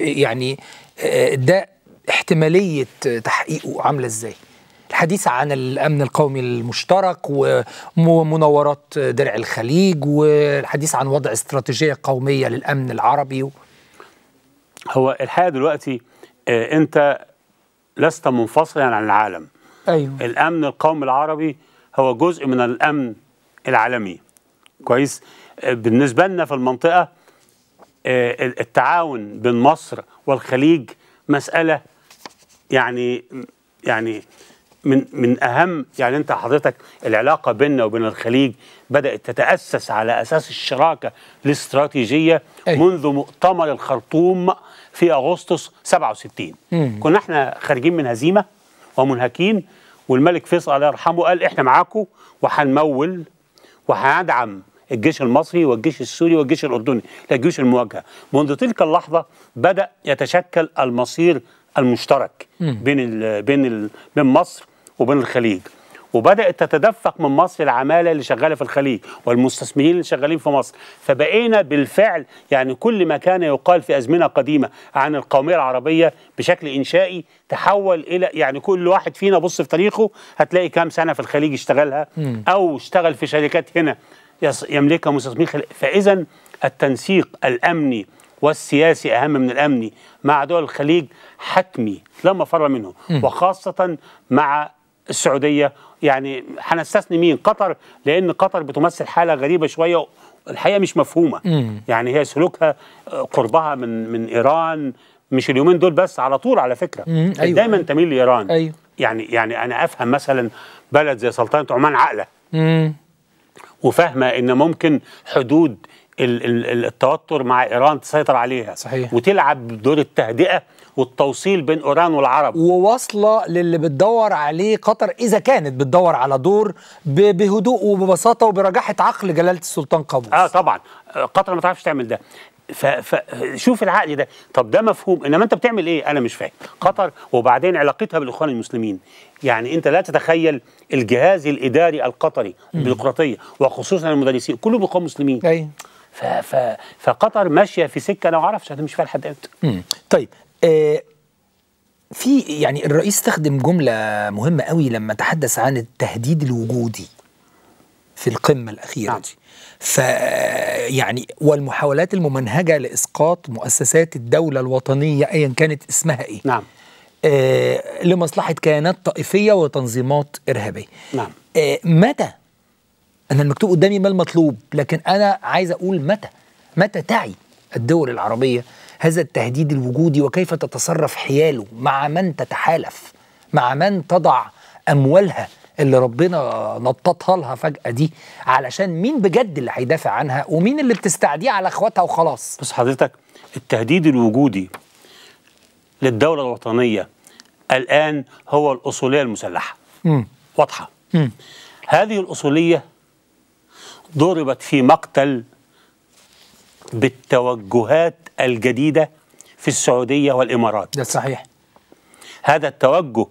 آه، يعني آه، ده احتماليه تحقيقه عامله ازاي الحديث عن الأمن القومي المشترك ومناورات درع الخليج والحديث عن وضع استراتيجية قومية للأمن العربي هو الحقيقة دلوقتي آه، أنت لست منفصلا عن العالم أيوه. الأمن القومي العربي هو جزء من الأمن العالمي كويس آه، بالنسبة لنا في المنطقة آه، التعاون بين مصر والخليج مسألة يعني يعني من من اهم يعني انت حضرتك العلاقه بيننا وبين الخليج بدات تتاسس على اساس الشراكه الاستراتيجيه أيه. منذ مؤتمر الخرطوم في اغسطس 67 مم. كنا احنا خارجين من هزيمه ومنهكين والملك فيصل الله يرحمه قال احنا معاكم وهنمول وهندعم الجيش المصري والجيش السوري والجيش الاردني للجيوش المواجهه منذ تلك اللحظه بدا يتشكل المصير المشترك بين بين بين مصر وبين الخليج وبدات تتدفق من مصر العماله اللي شغاله في الخليج والمستثمرين اللي شغالين في مصر فبقينا بالفعل يعني كل ما كان يقال في ازمنه قديمه عن القوميه العربيه بشكل انشائي تحول الى يعني كل واحد فينا بص في تاريخه هتلاقي كام سنه في الخليج اشتغلها او اشتغل في شركات هنا يملكها مستثمرين فاذا التنسيق الامني والسياسي أهم من الأمني مع دول الخليج حتمي لا مفر منه وخاصة مع السعوديه يعني هنستثني مين قطر لان قطر بتمثل حاله غريبه شويه الحقيقه مش مفهومه مم. يعني هي سلوكها آه، قربها من من ايران مش اليومين دول بس على طول على فكره أيوة. يعني دايما تميل لايران أيوة. يعني يعني انا افهم مثلا بلد زي سلطنه عمان عاقله وفاهمه ان ممكن حدود التوتر مع ايران تسيطر عليها صحيح. وتلعب دور التهدئه والتوصيل بين ايران والعرب وواصله للي بتدور عليه قطر اذا كانت بتدور على دور بهدوء وببساطه وبرجاحه عقل جلاله السلطان قابوس اه طبعا قطر ما تعرفش تعمل ده فشوف العقل ده طب ده مفهوم انما انت بتعمل ايه انا مش فاهم قطر وبعدين علاقتها بالاخوان المسلمين يعني انت لا تتخيل الجهاز الاداري القطري البيروقراطيه وخصوصا المدرسين كلهم اخوان مسلمين ايوه فقطر ماشيه في سكه انا ما اعرفش انا مش فاهم لحد امتى. طيب آه، في يعني الرئيس استخدم جملة مهمة قوي لما تحدث عن التهديد الوجودي في القمة الأخيرة نعم. دي ف يعني والمحاولات الممنهجة لإسقاط مؤسسات الدولة الوطنية أيا كانت اسمها إيه نعم آه لمصلحة كيانات طائفية وتنظيمات إرهابية نعم آه متى أنا المكتوب قدامي ما المطلوب لكن أنا عايز أقول متى متى تعي الدول العربية هذا التهديد الوجودي وكيف تتصرف حياله مع من تتحالف مع من تضع اموالها اللي ربنا نططها لها فجأة دي علشان مين بجد اللي هيدافع عنها ومين اللي بتستعديه على اخواتها وخلاص بس حضرتك التهديد الوجودي للدولة الوطنية الآن هو الأصولية المسلحة مم. واضحة مم. هذه الأصولية ضربت في مقتل بالتوجهات الجديدة في السعودية والإمارات ده صحيح هذا التوجه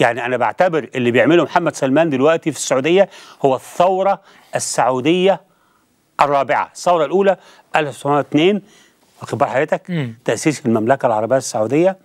يعني أنا بعتبر اللي بيعمله محمد سلمان دلوقتي في السعودية هو الثورة السعودية الرابعة الثورة الأولى 1902 واخد حياتك حضرتك تأسيس المملكة العربية السعودية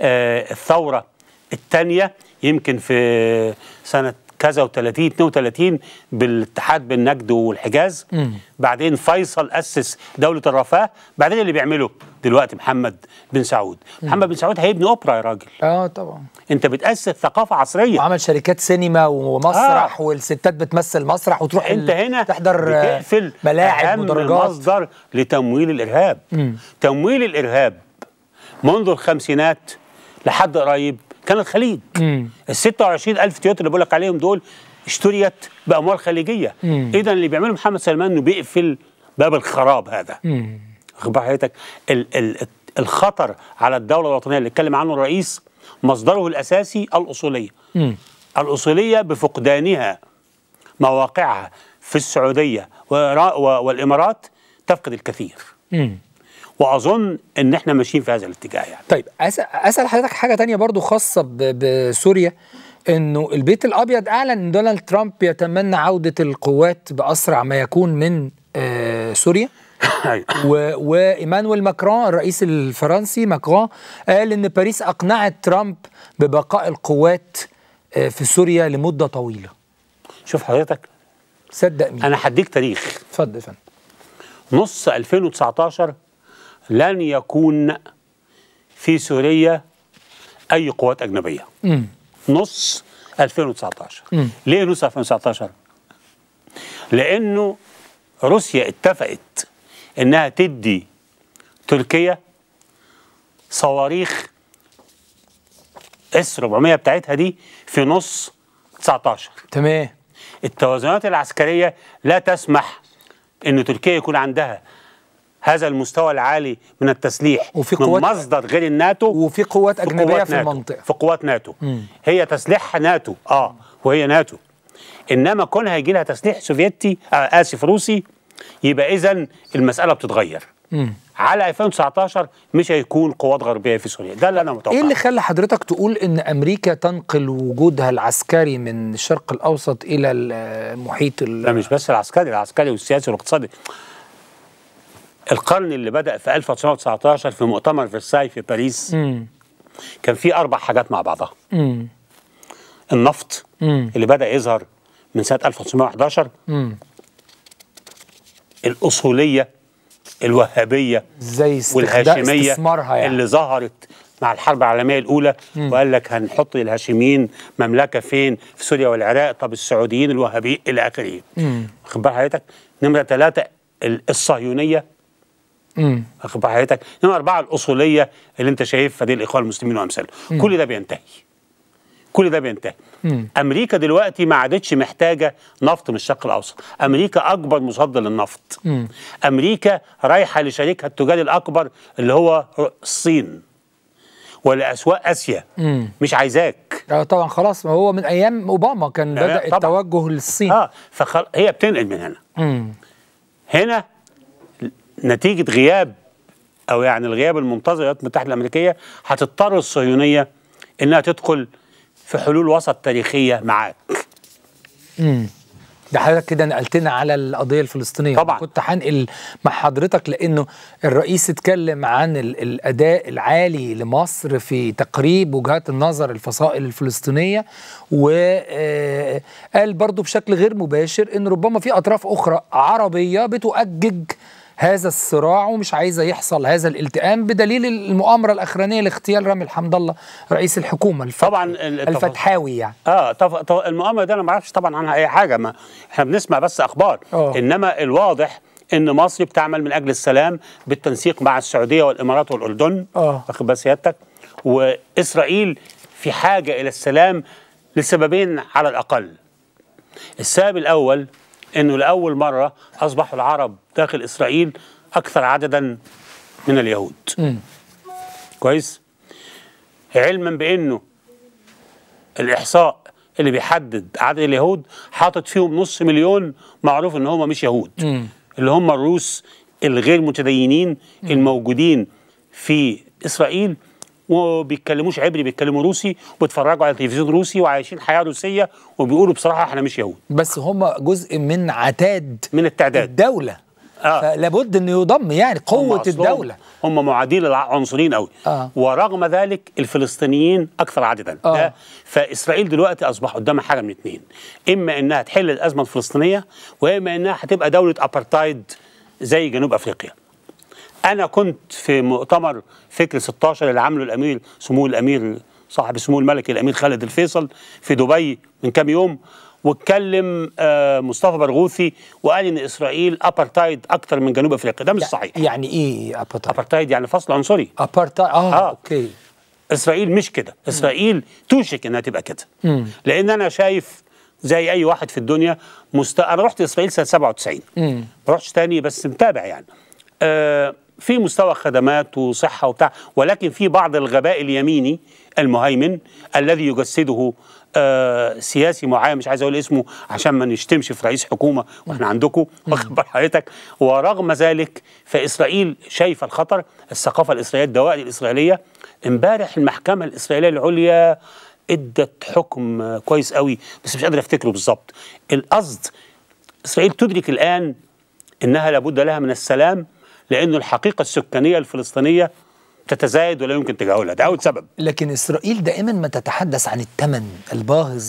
آه الثورة الثانية يمكن في سنة كذا و30 32 بالاتحاد بين نجد والحجاز مم. بعدين فيصل اسس دوله الرفاه بعدين اللي بيعمله دلوقتي محمد بن سعود مم. محمد بن سعود هيبني اوبرا يا راجل اه طبعا انت بتاسس ثقافه عصريه وعمل شركات سينما ومسرح آه. والستات بتمثل مسرح وتروح انت هنا تحضر بتقفل ملاعب ودرجات مصدر لتمويل الارهاب مم. تمويل الارهاب منذ الخمسينات لحد قريب كان الخليج ال 26000 تويوتا اللي بقول لك عليهم دول اشتريت باموال خليجيه اذا اللي بيعمله محمد سلمان انه بيقفل باب الخراب هذا حياتك ال حضرتك الخطر على الدوله الوطنيه اللي اتكلم عنه الرئيس مصدره الاساسي الاصوليه مم. الاصوليه بفقدانها مواقعها في السعوديه والامارات تفقد الكثير مم. واظن ان احنا ماشيين في هذا الاتجاه يعني طيب اسال حضرتك حاجه تانية برضو خاصه بسوريا انه البيت الابيض اعلن ان دونالد ترامب يتمنى عوده القوات باسرع ما يكون من آه، سوريا سوريا أيوة. وايمانويل ماكرون الرئيس الفرنسي ماكرون قال ان باريس اقنعت ترامب ببقاء القوات آه، في سوريا لمده طويله شوف حضرتك صدق مين انا هديك تاريخ اتفضل يا فندم نص 2019 لن يكون في سوريا أي قوات أجنبية م. نص 2019 م. ليه نص 2019 لأنه روسيا اتفقت إنها تدي تركيا صواريخ اس 400 بتاعتها دي في نص 19 تمام التوازنات العسكريه لا تسمح ان تركيا يكون عندها هذا المستوى العالي من التسليح وفي قوات من مصدر غير الناتو وفي قوات أجنبية في, قوات في المنطقة في قوات ناتو مم. هي تسليحها ناتو اه وهي ناتو انما كونها يجي لها تسليح سوفيتي آه اسف روسي يبقى اذا المساله بتتغير مم. على 2019 مش هيكون قوات غربيه في سوريا ده اللي انا متوقع ايه اللي خلى حضرتك تقول ان امريكا تنقل وجودها العسكري من الشرق الاوسط الى المحيط ال... لا مش بس العسكري العسكري والسياسي والاقتصادي القرن اللي بدأ في 1919 في مؤتمر فرساي في باريس م. كان في أربع حاجات مع بعضها م. النفط م. اللي بدأ يظهر من سنة 1911 م. الأصولية الوهابية زي والهاشمية يعني. اللي ظهرت مع الحرب العالمية الأولى م. وقال لك هنحط الهاشميين مملكة فين في سوريا والعراق طب السعوديين الوهابيين إلى آخره واخد بال حضرتك نمرة ثلاثة الصهيونية واخد بال حضرتك انما الاربعه الاصوليه اللي انت شايفها دي الاخوه المسلمين وامثالهم كل ده بينتهي كل ده بينتهي امريكا دلوقتي ما عادتش محتاجه نفط من الشرق الاوسط امريكا اكبر مصدر للنفط مم. امريكا رايحه لشريكها التجاري الاكبر اللي هو الصين ولا اسواق اسيا مم. مش عايزاك اه طبعا خلاص ما هو من ايام اوباما كان بدا التوجه للصين اه فهي بتنقل من هنا مم. هنا نتيجه غياب او يعني الغياب المنتظر الولايات المتحده الامريكيه هتضطر الصهيونيه انها تدخل في حلول وسط تاريخيه معاك. امم ده حضرتك كده نقلتنا على القضيه الفلسطينيه طبعا كنت هنقل مع حضرتك لانه الرئيس اتكلم عن الاداء العالي لمصر في تقريب وجهات النظر الفصائل الفلسطينيه وقال آه، برضو بشكل غير مباشر ان ربما في اطراف اخرى عربيه بتؤجج هذا الصراع ومش عايزه يحصل هذا الالتئام بدليل المؤامره الاخرانيه لاغتيال رامي الحمد الله رئيس الحكومه طبعا الفتحاوي يعني اه طف... طف... المؤامره دي انا ما اعرفش طبعا عنها اي حاجه ما احنا بنسمع بس اخبار أوه. انما الواضح ان مصر بتعمل من اجل السلام بالتنسيق مع السعوديه والامارات والاردن واخد آه. بال سيادتك واسرائيل في حاجه الى السلام لسببين على الاقل السبب الاول انه لاول مره اصبح العرب داخل اسرائيل اكثر عددا من اليهود م. كويس علما بانه الاحصاء اللي بيحدد عدد اليهود حاطط فيهم نص مليون معروف ان هم مش يهود م. اللي هم الروس الغير متدينين الموجودين في اسرائيل وبيتكلموش عبري بيتكلموا روسي وبيتفرجوا على تلفزيون روسي وعايشين حياه روسيه وبيقولوا بصراحه احنا مش يهود بس هم جزء من عتاد من التعداد الدوله آه. فلابد انه يضم يعني قوه هم الدوله هم معادين العنصرين قوي آه. ورغم ذلك الفلسطينيين اكثر عددا آه. فاسرائيل دلوقتي اصبح قدامها حاجه من اثنين اما انها تحل الازمه الفلسطينيه واما انها هتبقى دوله ابارتايد زي جنوب افريقيا انا كنت في مؤتمر فكر 16 اللي عامله الامير سمو الامير صاحب السمو الملكي الامير خالد الفيصل في دبي من كام يوم واتكلم آه، مصطفى برغوثي وقال ان اسرائيل ابارتايد اكتر من جنوب افريقيا ده مش صحيح يعني ايه ابارتايد ابارتايد يعني فصل عنصري ابارتايد آه, اه اوكي اسرائيل مش كده اسرائيل م. توشك انها تبقى كده م. لان انا شايف زي اي واحد في الدنيا مست... انا رحت اسرائيل سنه 97 ما رحتش تاني بس متابع يعني آه في مستوى خدمات وصحة وبتاع ولكن في بعض الغباء اليميني المهيمن الذي يجسده آه، سياسي معين مش عايز اقول اسمه عشان ما نشتمش في رئيس حكومه واحنا عندكم واخد حضرتك ورغم ذلك فاسرائيل شايفه الخطر الثقافه الاسرائيليه الدوائر الاسرائيليه امبارح المحكمه الاسرائيليه العليا ادت حكم كويس قوي بس مش قادر افتكره بالظبط القصد اسرائيل تدرك الان انها لابد لها من السلام لأنه الحقيقة السكانية الفلسطينية تتزايد ولا يمكن تجاهلها ده أول سبب لكن إسرائيل دائما ما تتحدث عن الثمن الباهظ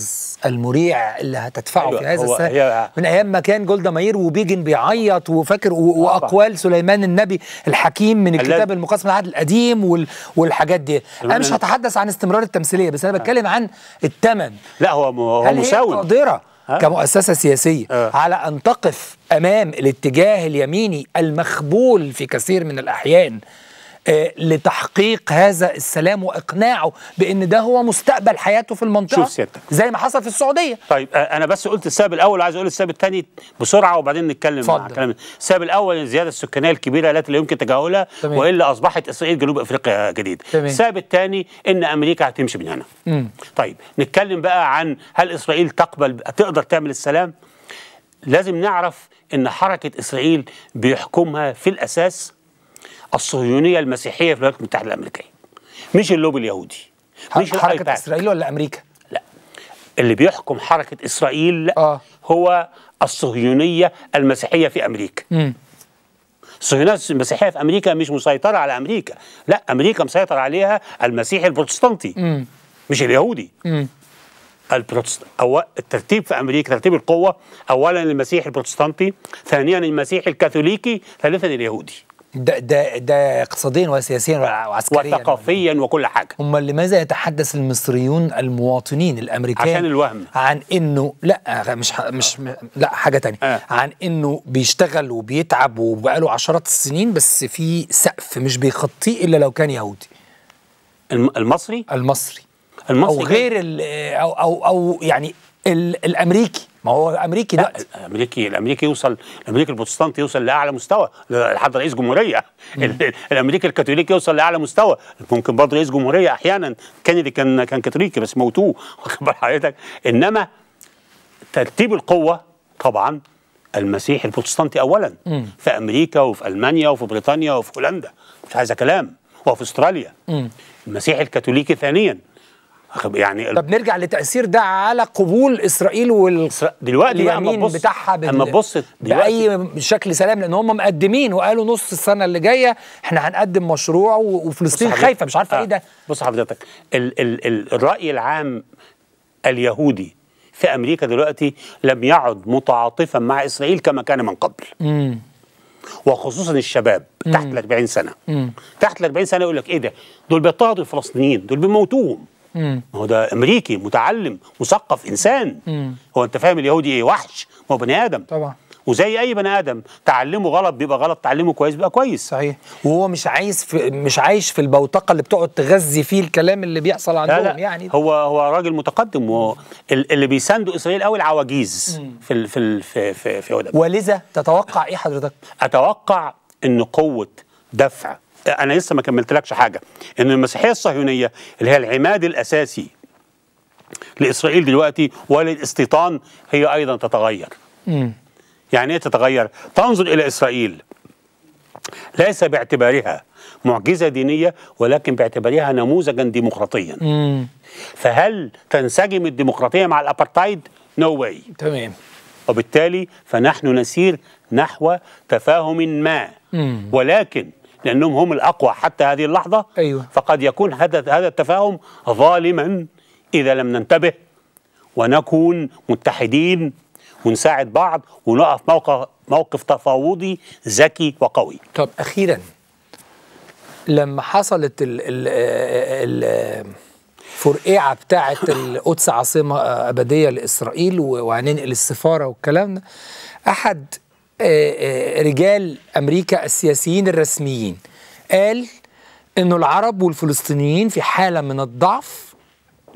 المريع اللي هتدفعه أيوة، في هذا السنة من أيام ما كان جولدا ماير وبيجن بيعيط وفاكر آه، وأقوال سليمان النبي الحكيم من الكتاب المقاسم العهد القديم والحاجات دي أنا مش هتحدث عن استمرار التمثيلية بس أنا آه. بتكلم عن الثمن لا هو هو مساوي قادرة كمؤسسه سياسيه أه. على ان تقف امام الاتجاه اليميني المخبول في كثير من الاحيان آه، لتحقيق هذا السلام واقناعه بان ده هو مستقبل حياته في المنطقه شوف سيادتك زي ما حصل في السعوديه طيب آه، انا بس قلت السبب الاول وعايز اقول السبب الثاني بسرعه وبعدين نتكلم فضل. السبب الاول الزياده السكانيه الكبيره التي لا يمكن تجاهلها والا اصبحت اسرائيل جنوب افريقيا جديده السبب الثاني ان امريكا هتمشي من هنا مم. طيب نتكلم بقى عن هل اسرائيل تقبل تقدر تعمل السلام لازم نعرف ان حركه اسرائيل بيحكمها في الاساس الصهيونيه المسيحيه في الولايات المتحده الامريكيه مش اللوبي اليهودي مش حركه الآيباك. اسرائيل ولا امريكا لا اللي بيحكم حركه اسرائيل آه. هو الصهيونيه المسيحيه في امريكا م. الصهيونيه المسيحيه في امريكا مش مسيطره على امريكا لا امريكا مسيطر عليها المسيحي البروتستانتي م. مش اليهودي م. البروتست أو الترتيب في أمريكا ترتيب القوة أولا المسيحي البروتستانتي ثانيا المسيحي الكاثوليكي ثالثا اليهودي ده ده ده اقتصاديا وسياسيا وعسكريا وثقافيا يعني. وكل حاجه هم لماذا يتحدث المصريون المواطنين الامريكان عشان الوهم عن انه لا مش مش آه. لا حاجه تانية آه. عن انه بيشتغل وبيتعب وبقاله عشرات السنين بس في سقف مش بيخطيه الا لو كان يهودي المصري المصري المصري او غير او او او يعني الامريكي ما هو امريكي لا الامريكي الامريكي يوصل الامريكي البروتستانتي يوصل لاعلى مستوى لحد رئيس جمهوريه الامريكي الكاثوليكي يوصل لاعلى مستوى ممكن برضه رئيس جمهوريه احيانا كندي كان كان كاثوليكي بس موتوه واخد حضرتك انما ترتيب القوه طبعا المسيح البروتستانتي اولا م. في امريكا وفي المانيا وفي بريطانيا وفي هولندا مش عايزه كلام وفي استراليا م. المسيح الكاثوليكي ثانيا يعني طب نرجع لتاثير ده على قبول اسرائيل وال دلوقتي اليمين بتاعها بال... اما تبص باي شكل سلام لان هم مقدمين وقالوا نص السنه اللي جايه احنا هنقدم مشروع وفلسطين خايفه مش عارفه إيه آه. ايه ده بص حضرتك ال ال ال الراي العام اليهودي في امريكا دلوقتي لم يعد متعاطفا مع اسرائيل كما كان من قبل امم وخصوصا الشباب تحت ال 40 سنه مم. تحت ال 40 سنه يقول لك ايه ده دول بيضطهدوا الفلسطينيين دول بيموتوهم ما هو ده امريكي متعلم مثقف انسان مم. هو انت فاهم اليهودي ايه وحش ما هو بني ادم طبعا وزي اي بني ادم تعلمه غلط بيبقى غلط تعلمه كويس بيبقى كويس صحيح وهو مش عايز في مش عايش في البوتقه اللي بتقعد تغذي فيه الكلام اللي بيحصل عندهم لا لا يعني هو هو راجل متقدم وهو اللي بيساندوا اسرائيل قوي العواجيز في ال في ال في في, في ولذا تتوقع ايه حضرتك؟ اتوقع ان قوه دفع انا لسه ما كملتلكش حاجه ان المسيحيه الصهيونيه اللي هي العماد الاساسي لاسرائيل دلوقتي وللاستيطان هي ايضا تتغير يعني ايه تتغير تنظر الى اسرائيل ليس باعتبارها معجزه دينيه ولكن باعتبارها نموذجا ديمقراطيا فهل تنسجم الديمقراطيه مع الابارتايد نو no واي تمام وبالتالي فنحن نسير نحو تفاهم ما ولكن لأنهم هم الأقوى حتى هذه اللحظة أيوة. فقد يكون هذا هذا التفاهم ظالما إذا لم ننتبه ونكون متحدين ونساعد بعض ونقف موقف موقف تفاوضي ذكي وقوي. طب أخيرا لما حصلت ال ال ال فرقعه بتاعه القدس عاصمه ابديه لاسرائيل وهننقل السفاره والكلام ده احد آه، آه، رجال امريكا السياسيين الرسميين قال انه العرب والفلسطينيين في حاله من الضعف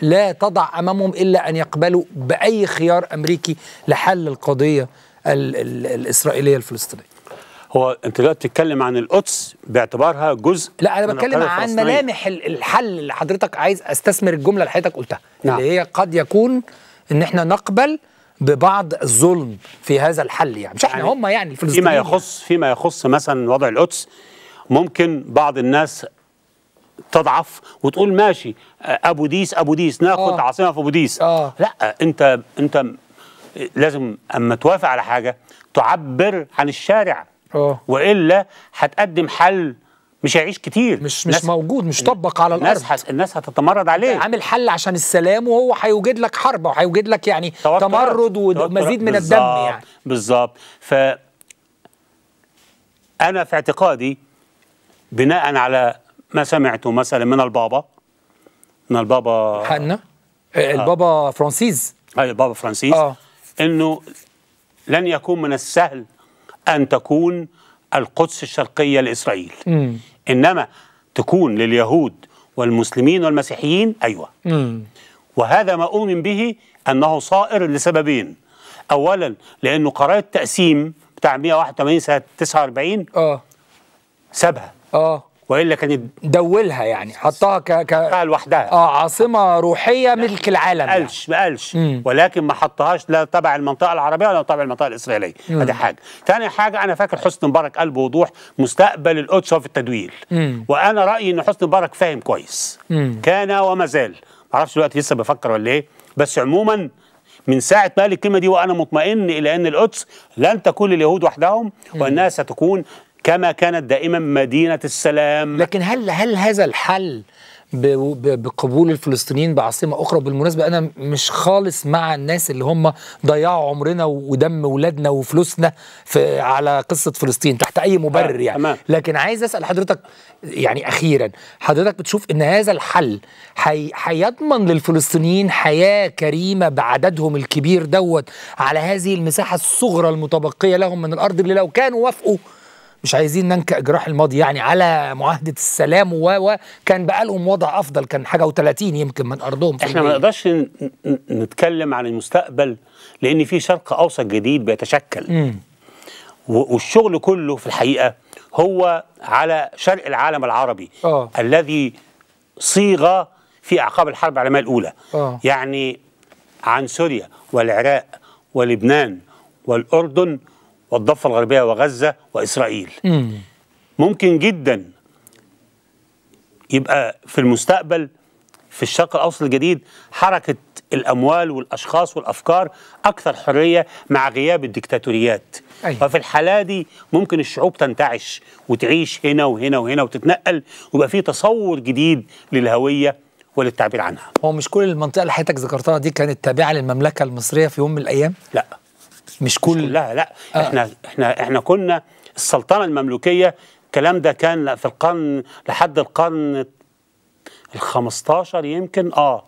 لا تضع امامهم الا ان يقبلوا باي خيار امريكي لحل القضيه الـ الـ الاسرائيليه الفلسطينيه هو انت دلوقتي بتتكلم عن القدس باعتبارها جزء لا انا بتكلم عن ملامح الحل اللي حضرتك عايز استثمر الجمله اللي حضرتك قلتها نعم. اللي هي قد يكون ان احنا نقبل ببعض الظلم في هذا الحل يعني مش احنا يعني هم يعني الفلسطينيين فيما يخص فيما يخص مثلا وضع القدس ممكن بعض الناس تضعف وتقول ماشي ابو ديس ابو ديس ناخد آه. عاصمه في ابو ديس آه. لا انت انت لازم اما توافق على حاجه تعبر عن الشارع آه والا هتقدم حل مش هيعيش كتير مش مش موجود مش طبق على الارض الناس الناس هتتمرد عليه يعني عامل حل عشان السلام وهو هيوجد لك حرب وهيوجد لك يعني تمرد ومزيد من الدم يعني بالظبط ف انا في اعتقادي بناء على ما سمعته مثلا من البابا من البابا حنا آه. البابا فرانسيس آه البابا فرانسيس آه. انه لن يكون من السهل ان تكون القدس الشرقية لإسرائيل م. إنما تكون لليهود والمسلمين والمسيحيين أيوة م. وهذا ما أؤمن به أنه صائر لسببين أولا لأنه قرار التقسيم بتاع 181 سنة 49 آه. سابها آه. والا كانت دولها يعني حطها ك ك لوحدها اه عاصمه روحيه ملك العالم ما يعني. قالش ما قالش ولكن ما حطهاش لا تبع المنطقه العربيه ولا تبع المنطقه الاسرائيليه ادي حاجه ثاني حاجه انا فاكر حسني مبارك قال بوضوح مستقبل القدس في التدوير مم. وانا رايي ان حسني مبارك فاهم كويس مم. كان وما زال ما اعرفش دلوقتي لسه بفكر ولا ايه بس عموما من ساعة ما قال الكلمة دي وأنا مطمئن إلى أن القدس لن تكون لليهود وحدهم وأنها ستكون كما كانت دائما مدينة السلام لكن هل هل هذا الحل بقبول الفلسطينيين بعاصمه اخرى بالمناسبه انا مش خالص مع الناس اللي هم ضيعوا عمرنا ودم ولادنا وفلوسنا في على قصه فلسطين تحت اي مبرر آه، يعني لكن عايز اسال حضرتك يعني اخيرا حضرتك بتشوف ان هذا الحل حي هيضمن للفلسطينيين حياه كريمه بعددهم الكبير دوت على هذه المساحه الصغرى المتبقيه لهم من الارض اللي لو كانوا وافقوا مش عايزين ننكأ جراح الماضي يعني على معاهده السلام و كان بقى لهم وضع افضل كان حاجه و30 يمكن من ارضهم في احنا ما نقدرش نتكلم عن المستقبل لان في شرق اوسط جديد بيتشكل م. والشغل كله في الحقيقه هو على شرق العالم العربي أوه. الذي صيغ في اعقاب الحرب العالميه الاولى أوه. يعني عن سوريا والعراق ولبنان والاردن والضفة الغربية وغزة وإسرائيل ممكن جدا يبقى في المستقبل في الشرق الأوسط الجديد حركة الأموال والأشخاص والأفكار أكثر حرية مع غياب الدكتاتوريات أيوة. ففي الحالة دي ممكن الشعوب تنتعش وتعيش هنا وهنا وهنا وتتنقل ويبقى في تصور جديد للهوية وللتعبير عنها هو مش كل المنطقة اللي حضرتك ذكرتها دي كانت تابعة للمملكة المصرية في يوم من الأيام؟ لا مش كل مش كلها لا آه. احنا احنا احنا كنا السلطنه المملوكيه الكلام ده كان في القرن لحد القرن ال 15 يمكن اه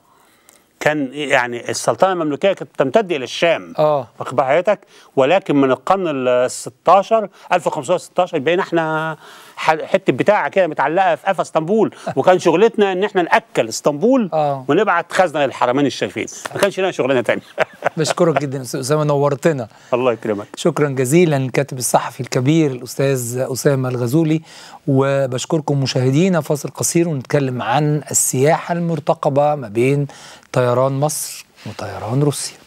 كان يعني السلطنه المملوكيه كانت تمتد الى الشام اه واخد حياتك ولكن من القرن ال 16 1516 بقينا احنا حته بتاعه كده متعلقه في قفا اسطنبول وكان شغلتنا ان احنا ناكل اسطنبول آه. ونبعت خزنه للحرمين الشريفين ما كانش لنا شغلانه ثانيه بشكرك جدا استاذ اسامه نورتنا الله يكرمك شكرا جزيلا الكاتب الصحفي الكبير الاستاذ اسامه الغزولي وبشكركم مشاهدينا فاصل قصير ونتكلم عن السياحة المرتقبة ما بين طيران مصر وطيران روسيا.